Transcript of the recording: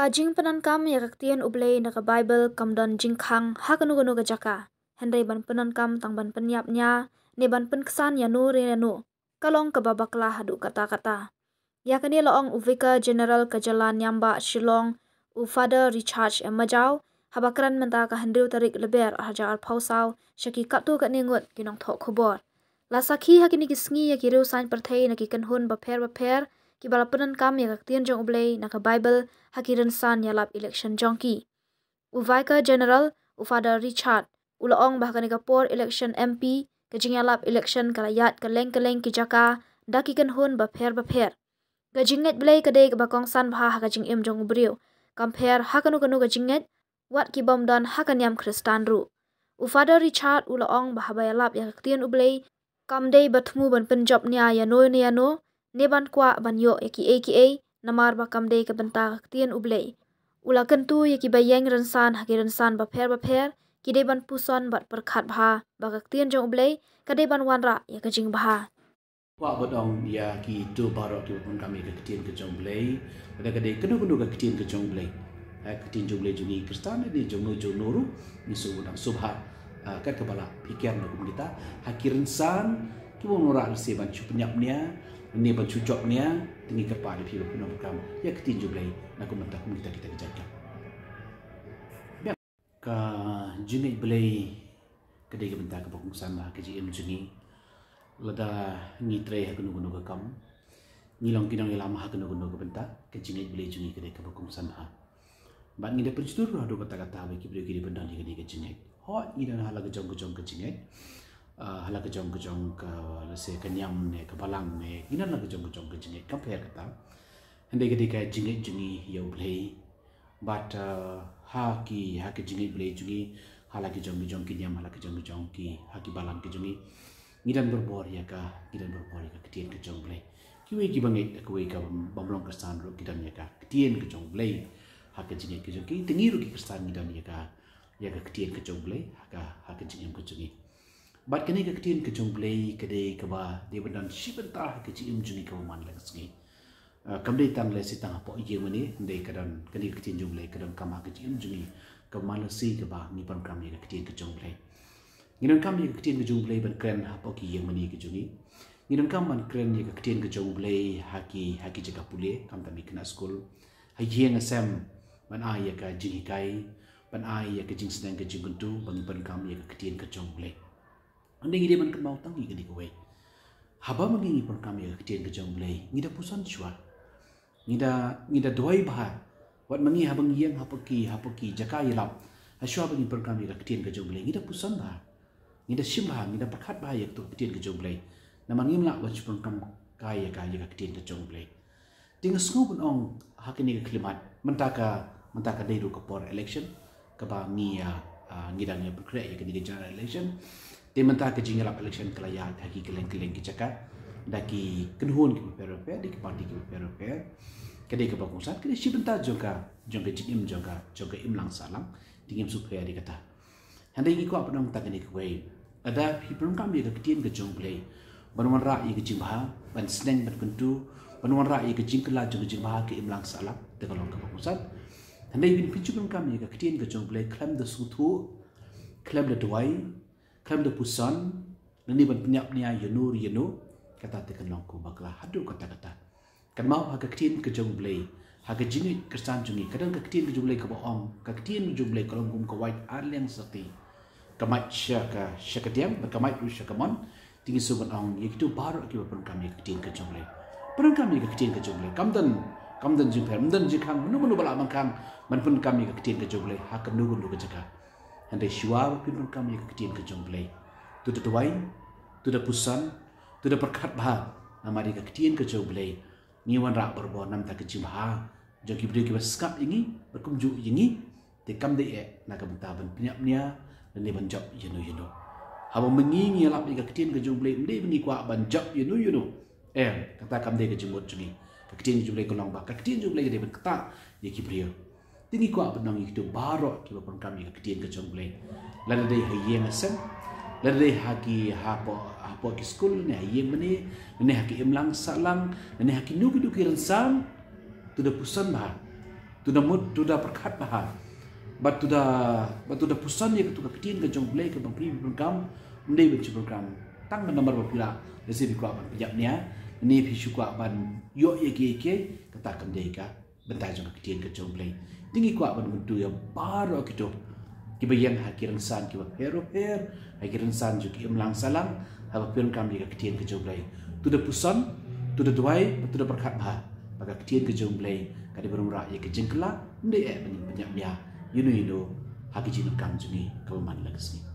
Kajing penan kam ya kaktian ublei na ka Bible kam don jing khang ha kanu kanu ka jaka. Henry ban penan kam tang ban penyap nya ne ban pen kesan ya nu re nu. Kalong ka babakla hadu kata kata. Ya kani loong uvika general ka jalan nyamba shilong u father recharge em majau. Habakran menta ka Henry tarik leber haja al pausau shaki katu ka ningut kinong thok khubor. La sakhi ha kini kisngi ya kiru sain perthei na kikan hun baper. baper ki balapanan kam ya kaktian jong ublay na ka Bible hakiran san ya lap election jong ki. U Vika General, u Father Richard, u laong bahkan ka poor election MP, ka jing ya election ka layat ka leng ka leng ki jaka, da ki kan hun ba pher ba pher. Ka jingit blay ka day ka bakong san bha ha ka jing im jong ubriyo, kam pher hakanu kanu ka jingit, wat ki bom don hakanyam kristan ru. U Father Richard, u laong bahabaya lap ya kaktian ublay, kam day batmu ban penjob niya ya noy niya noy, neban kwa banyo yaki aka namar ba kamde ka banta tien uble ula kantu yaki ba yang ran san ha ki ran ba pher ba pher ki de ban puson bat par khat bha ba ka tien jong uble ka de ban wan ra yaka jing bha kwa ba dong ya ki tu ba ro ki ban kamik ka tien ka jong uble ba ka de kanu kanu ka tien ka jong uble ha eh, ka tien jong uble ju ni kristan eh, ni jong no jong no ru ni su na subha eh, ka ka bala pikir na kum kita hakirin san Cuba nurah lesi bancu penyap niya, ni bancu jok niya, tinggi kepa di pihak penuh program. Ya ketinju belai, nak mentah kum kita kita kejaga. Biar ke jenis belai, kedai ke bentah ke pokok sama ke jenis jenis. Lada ngitrei ha gunung gunung ke kam, ngilang kinang lama ha gunung gunung ke bentah ke jenis belai jenis kedai ke pokok sama. Bạn nghĩ đến bất cứ đâu đó có tất cả tất cả những cái điều gì đó đang đi cái gì cái chuyện hala ah, ke jong jong ka la se ka nyam ne ka balang ne ina la ke jong jong ke jing ka pher ka ta ke dikai jing jing yo play but ah, ha ki ha, ha lah ke jing play jing hala ke jong jong ki nyam hala ke jong jong ki ha ki balang ke jing ni dan ya ka ni dan bor bor ya ka ke tien ke jong play ki we ki bang e ka ka bam long ka san ro ya ka ke tien ke jong play ha ke jing ke jong ki tingi ro ki ka san ya ka ya ka ke tien ke jong play ha ha ke jing ke jong ki bat kene ka ktin ka chung play ka de ka ba de ban dan ship and ta ka chi im juni ka man la ski ah, kam de tang le sitang po ye mani de ka dan ka de ktin jung le ka dan ka ma ka chi im juni ka man la si ka ba ni pan kam ni ka ktin ka chung play ni nan kam ni ka ktin ka chung play ban kren ha po ki ye mani ka juni ni nan kam ban kren ni ka ktin ka chung play ha ki ha ki ja ka pu le kam ta mi kna school ha ye na sam ban a ye ka ji kai ban a ye ka jing sneng ka jing gun tu ban ban kam ye ka ktin ka chung play Anding ide man kemau tangi gadi kowe. Haba mengingi pun kami ke tiang ke jomblai. Ngida pusan cua. Ngida ngida doai bah. Wat mengi habang yang hapaki hapaki jaka ilam. Asyua bagi pun kami ke tiang ke jomblai. Ngida pusan dah, Ngida sim bah. Ngida perkat bah ya tu ke tiang ke jomblai. Namang ngi mlak wat pun kam kaya kaya ke tiang ke jomblai. Ting sungu pun orang hak ini klimat. Mentaka mentaka dai kepor election. Kaba ngi ya ah, ngida ngi perkreat ya election. Dia mentah ke jingirap election ke layak, dah keleng-keleng ke cakap, dah ke kenuhun ke berapa-apa, parti ke berapa-apa, kedai ke bangunan, kedai si bentah juga, juga jingim juga, juga im lang salang, tingim supaya dia kata. Hendak ingin kuat pernah mentah kena ke wai, ada hiburan kami ke ketian ke jong play, Banuan rakyat ke jimbah, ban seneng ban kentu, banuan rakyat ke jingkelah juga jimbah ke im lang salang, tegalong ke bangunan. Hendak ingin pincu pernah kami ke ketian ke jong play, klaim dah sutu, klaim dah duai, kam de pusan nani ban penyap nia yenur yenu ya kata te kenongku bakla hadu kata kata kan mau haga ketin ke jong blei haga jingi kersan jungi kadang ke ketin ke jong blei ke ba om ke ketin ke jong blei kalong gum ke wai arleng sati kamat sya ka syakatiam berkamat ru syakamon tinggi suban ong ye ya, kitu baru ke ba pun kami ke ketin ke jong blei pun kami ke ketin ke jong blei kam dan kam dan jing pem dan jikang nu nu bala kami ke ketin ke jong blei haga nu nu ke jaga andai syuar pinun kami ke kecil ke jomblai. Tuda tuai, tuda pusan, tuda perkat bah, nama dia ke kecil ke jomblai. Niwan rak berbuat nam tak kecil bah, jadi beri kita skap ini, berkumju ini, tekam deh eh, nak minta ben penyap nia, dan dia banjap yenu yenu. Hawa mengingi alap ni ke kecil ke jomblai, dia mengikwa banjap yenu yenu. Eh, kata kam deh ke jemput jengi, ke kecil ke jomblai kelong bah, ke kecil ke jomblai dia berketak, dia kibriya tini ko abnong ik to baro to lo program ik tien ke chong le la de dei hye mesen la de haki hapo hapo ki skul ne hye mene ne haki emlang salang ne haki nuku duki ransam to de pusan ba to de mut to de perkat bah bat to de bat to de pusan ik to ka tien ke chong program ne ben program tang ba number ba pila le se bi ko aban pijap ya. ne ne yo ye ke ke ka ta ka bentar juga ketian ke jomblay. Tinggi kuat pada mendu yang baru gitu. Kiba yang hakiran san kiba hero her, hakiran san juga yang melang salam, hawa pion kami ke ketian ke jomblay. Tuda pusan, dah duai, tuda dah bah, maka ketian ke jomblay, kadi berumrah ya ke jengkelah, ndai eh banyak banyak mia, yunu yunu, hakijinu kam jungi, kawaman lagi sini.